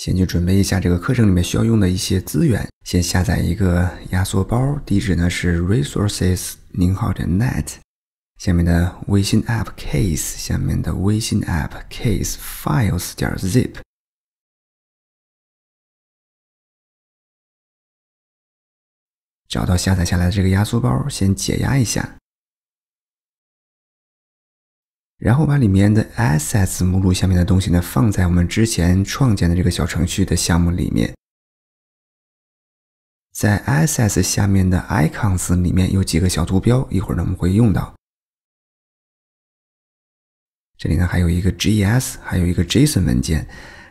先去准备一下这个课程里面需要用的一些资源，先下载一个压缩包，地址呢是 resources 0号点 net 下面的微信 APP case 下面的微信 APP case files 点 zip 找到下载下来的这个压缩包，先解压一下。然后把里面的 assets 目录下面的东西呢，放在我们之前创建的这个小程序的项目里面。在 assets 下面的 icons 里面有几个小图标，一会儿呢我们会用到。这里呢还有一个 g s 还有一个 json 文件，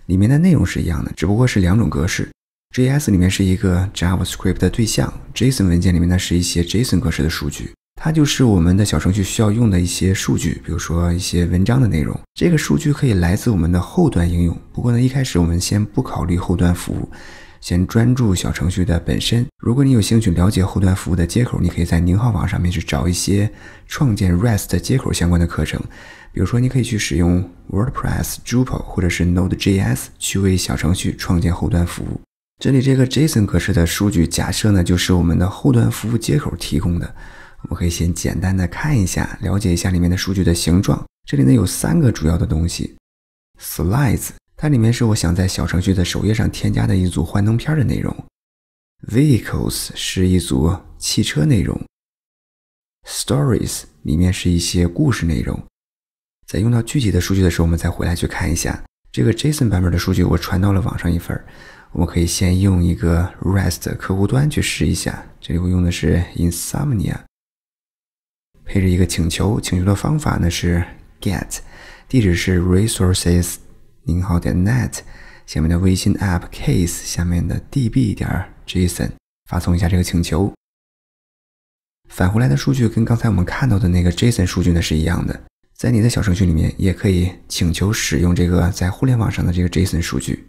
里面的内容是一样的，只不过是两种格式。js 里面是一个 JavaScript 的对象，json 文件里面呢是一些 JSON 格式的数据。它就是我们的小程序需要用的一些数据，比如说一些文章的内容。这个数据可以来自我们的后端应用。不过呢，一开始我们先不考虑后端服务，先专注小程序的本身。如果你有兴趣了解后端服务的接口，你可以在宁浩网上面去找一些创建 REST 接口相关的课程。比如说，你可以去使用 WordPress、Drupal 或者是 Node.js 去为小程序创建后端服务。这里这个 JSON 格式的数据，假设呢就是我们的后端服务接口提供的。我们可以先简单的看一下，了解一下里面的数据的形状。这里呢有三个主要的东西：slides，它里面是我想在小程序的首页上添加的一组幻灯片的内容；vehicles 是一组汽车内容；stories 里面是一些故事内容。在用到具体的数据的时候，我们再回来去看一下这个 JSON 版本的数据。我传到了网上一份，我们可以先用一个 REST 客户端去试一下。这里我用的是 Insomnia。配置一个请求，请求的方法呢是 get，地址是 resources 您好点 net 下面的微信 app case 下面的 db 点 json，发送一下这个请求，返回来的数据跟刚才我们看到的那个 JSON 数据呢是一样的。在你的小程序里面也可以请求使用这个在互联网上的这个 JSON 数据。